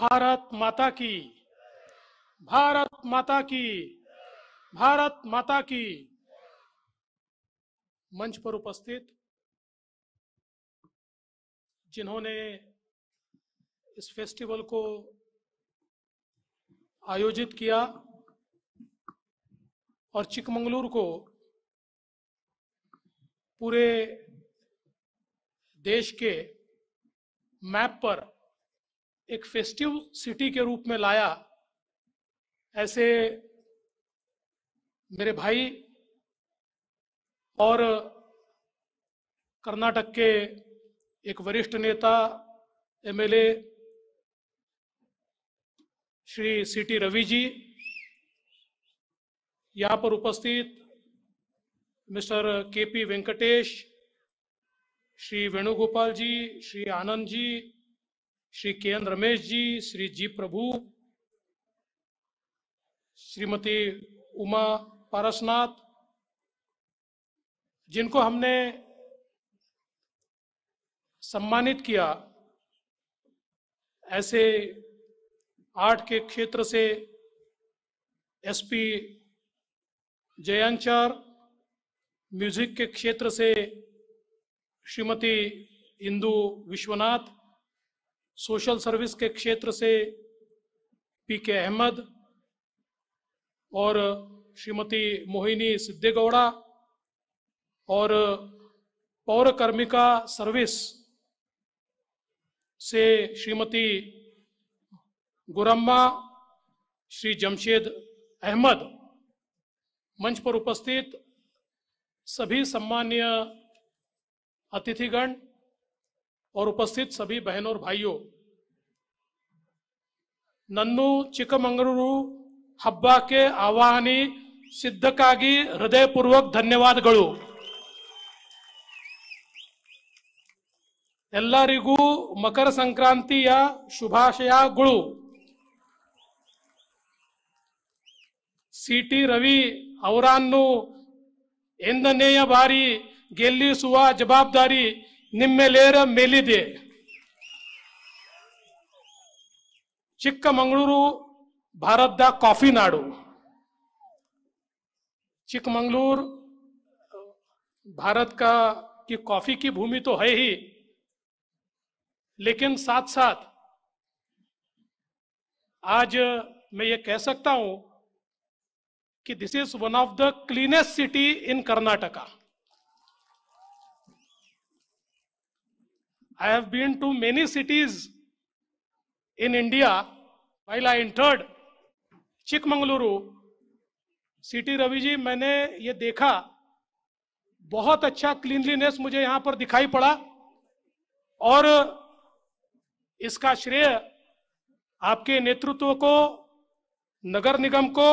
भारत माता की भारत माता की भारत माता की मंच पर उपस्थित जिन्होंने इस फेस्टिवल को आयोजित किया और चिकमंगलूर को पूरे देश के मैप पर एक फेस्टिव सिटी के रूप में लाया ऐसे मेरे भाई और कर्नाटक के एक वरिष्ठ नेता MLA Shri C T Ravi ji यहाँ पर उपस्थित mister K P Venkatesh Shri Venugopal ji Shri Anand ji Shri K N Ramesh ji Shri G Prabhu Shrimati Uma Parasnath जिनको हमने सम्मानित किया ऐसे आर्ट के क्षेत्र से एसपी जयांचार म्यूजिक के क्षेत्र से श्रीमती इंदु विश्वनाथ सोशल सर्विस के क्षेत्र से पी के अहमद और श्रीमती मोहिनी सिद्धेगौड़ा और पौर कर्मिका सर्विस से श्रीमती गुरम्मा श्री जमशेद अहमद मंच पर उपस्थित सभी सम्मान्य अतिथिगण और उपस्थित सभी बहन और भाइयों ನನ್ನು ಚಿಕ್ಕಮಗಳೂರು ಹಬ್ಬಕ್ಕೆ ಆಹ್ವಾನಿ ಸಿದ್ಧಕ್ಕಾಗಿ ಹೃದಯಪೂರ್ವಕ ಧನ್ಯವಾದಗಳು ಎಲ್ಲರಿಗೂ ಮಕರ ಸಂಕ್ರಾಂತಿಯ ಶುಭಾಶಯಗಳು ಸಿಟಿ ರವಿ ಅವರನ್ನು ಎಂದನೆಯ ಬಾರಿ ಗೆಲ್ಲಿಸುವ ಜವಾಬ್ದಾರಿ ನಿಮ್ಮೆಲೇರ ಮೇಲಿದೆ ಚಿಕ್ಕಮಗಳೂರು ಭಾರತದ ಕಾಫಿ ನಾಡು चिकमंगलूर भारत का की कॉफी की भूमि तो है ही लेकिन साथ साथ आज मैं ये कह सकता हूं कि this is one of the cleanest city in Karnataka I have been to many cities in India While I entered Chikmagaluru city Ravi ji मैंने ये देखा बहुत अच्छा क्लीनलीनेस मुझे यहां पर दिखाई पड़ा और इसका श्रेय आपके नेतृत्व को नगर निगम को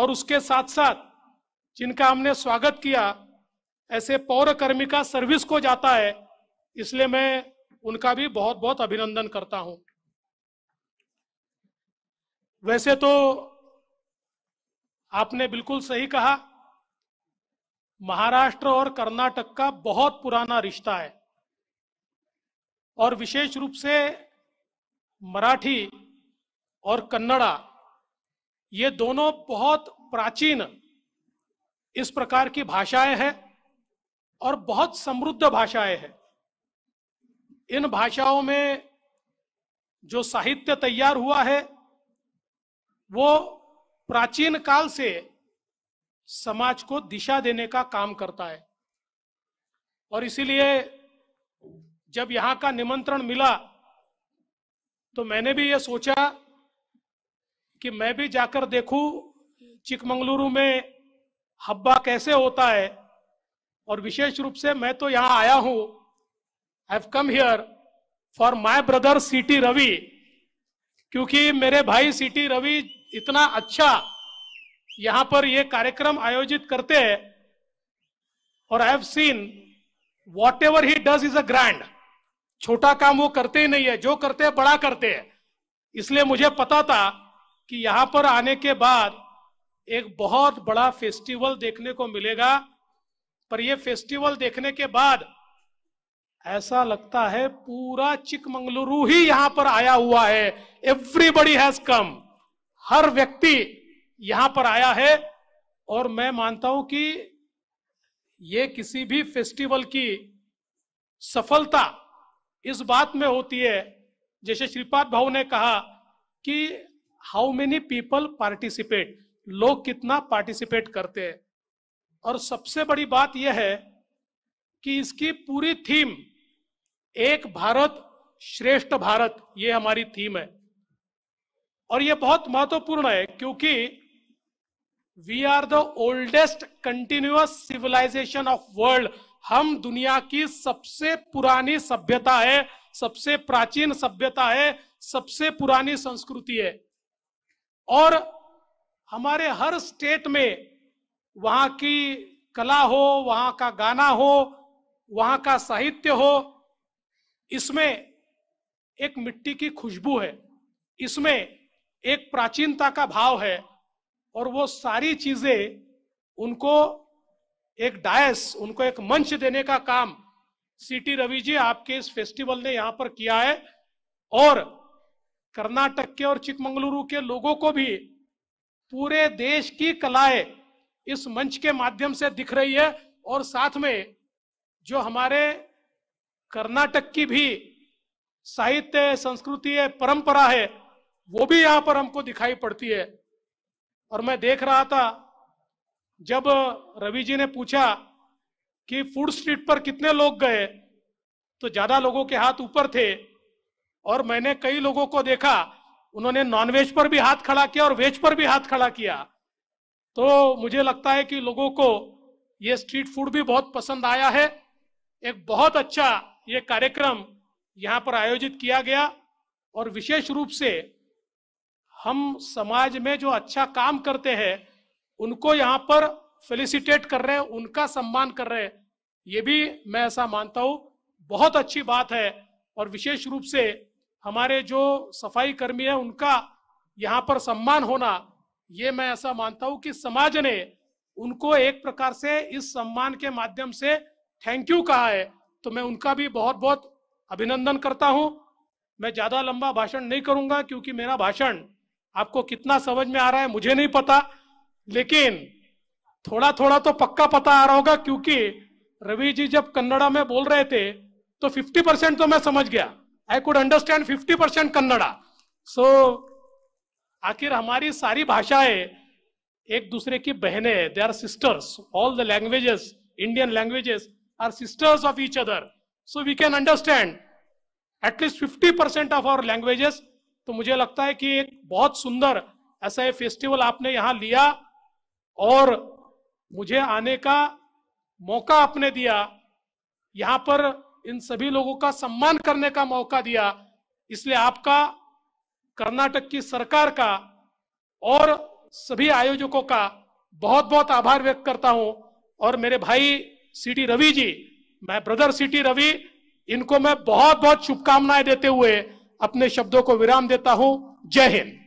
और उसके साथ साथ जिनका हमने स्वागत किया ऐसे पौर कर्मिका सर्विस को जाता है इसलिए मैं उनका भी बहुत बहुत अभिनंदन करता हूं वैसे तो आपने बिल्कुल सही कहा महाराष्ट्र और कर्नाटक का बहुत पुराना रिश्ता है और विशेष रूप से मराठी और कन्नड़ा ये दोनों बहुत प्राचीन इस प्रकार की भाषाएं हैं और बहुत समृद्ध भाषाएं हैं इन भाषाओं में जो साहित्य तैयार हुआ है वो प्राचीन काल से समाज को दिशा देने का काम करता है और इसीलिए जब यहाँ का निमंत्रण मिला तो मैंने भी ये सोचा कि मैं भी जाकर देखूं चिकमंगलुरु में हब्बा कैसे होता है और विशेष रूप से मैं तो यहां आया हूं I have come here for my brother C T Ravi क्योंकि मेरे भाई सीटी रवि इतना अच्छा यहां पर ये कार्यक्रम आयोजित करते हैं और I have seen whatever he does is a grand छोटा काम वो करते ही नहीं है जो करते हैं बड़ा करते हैं इसलिए मुझे पता था कि यहां पर आने के बाद एक बहुत बड़ा फेस्टिवल देखने को मिलेगा पर यह फेस्टिवल देखने के बाद ऐसा लगता है पूरा चिकमंगलुरु ही यहां पर आया हुआ है एवरीबडी हैज कम हर व्यक्ति यहां पर आया है और मैं मानता हूं कि ये किसी भी फेस्टिवल की सफलता इस बात में होती है जैसे श्रीपाद भाऊ ने कहा कि हाउ मेनी पीपल पार्टिसिपेट लोग कितना पार्टिसिपेट करते हैं और सबसे बड़ी बात यह है कि इसकी पूरी थीम एक भारत श्रेष्ठ भारत ये हमारी थीम है और ये बहुत महत्वपूर्ण है क्योंकि we are the oldest continuous civilisation of world हम दुनिया की सबसे पुरानी सभ्यता है सबसे प्राचीन सभ्यता है सबसे पुरानी संस्कृति है और हमारे हर स्टेट में वहां की कला हो वहां का गाना हो वहां का साहित्य हो इसमें एक मिट्टी की खुशबू है इसमें एक प्राचीनता का भाव है और वो सारी चीजें उनको एक डायस उनको एक मंच देने का काम सीटी रवि जी आपके इस फेस्टिवल ने यहां पर किया है और कर्नाटक के और चिकमंगलुरु के लोगों को भी पूरे देश की कलाएं इस मंच के माध्यम से दिख रही है और साथ में जो हमारे कर्नाटक की भी साहित्य है संस्कृति है परंपरा है वो भी यहाँ पर हमको दिखाई पड़ती है और मैं देख रहा था जब रवि जी ने पूछा कि फूड स्ट्रीट पर कितने लोग गए तो ज्यादा लोगों के हाथ ऊपर थे और मैंने कई लोगों को देखा उन्होंने नॉनवेज पर भी हाथ खड़ा किया और वेज पर भी हाथ खड़ा किया तो मुझे लगता है कि लोगों को ये स्ट्रीट फूड भी बहुत पसंद आया है एक बहुत अच्छा ये कार्यक्रम यहाँ पर आयोजित किया गया और विशेष रूप से हम समाज में जो अच्छा काम करते हैं उनको यहाँ पर फेलिसिटेट कर रहे हैं उनका सम्मान कर रहे हैं ये भी मैं ऐसा मानता हूँ बहुत अच्छी बात है और विशेष रूप से हमारे जो सफाई कर्मी है उनका यहाँ पर सम्मान होना ये मैं ऐसा मानता हूँ कि समाज ने उनको एक प्रकार से इस सम्मान के माध्यम से थैंक यू कहा है तो मैं उनका भी बहुत बहुत अभिनंदन करता हूं मैं ज़्यादा लंबा भाषण नहीं करूंगा क्योंकि मेरा भाषण आपको कितना समझ में आ रहा है मुझे नहीं पता लेकिन थोड़ा थोड़ा तो पक्का पता आ रहा होगा क्योंकि रवि जी जब कन्नड़ा में बोल रहे थे तो 50 परसेंट तो मैं समझ गया I could understand 50 percent Kannada so so, आखिर हमारी सारी भाषाएं एक दूसरे की बहनें they are sisters all the languages Indian languages are sisters of each other. So we can understand at least 50% of our languages. तो मुझे लगता है कि एक बहुत सुंदर ऐसा ये फेस्टिवल आपने यहाँ लिया और मुझे आने का मौका आपने दिया यहाँ पर इन सभी लोगों का सम्मान करने का मौका दिया इसलिए आपका कर्नाटक की सरकार का और सभी आयोजकों का बहुत बहुत आभार व्यक्त करता हूं और मेरे भाई सीटी रवि जी मैं ब्रदर सीटी रवि इनको मैं बहुत बहुत शुभकामनाएं देते हुए अपने शब्दों को विराम देता हूं जय हिंद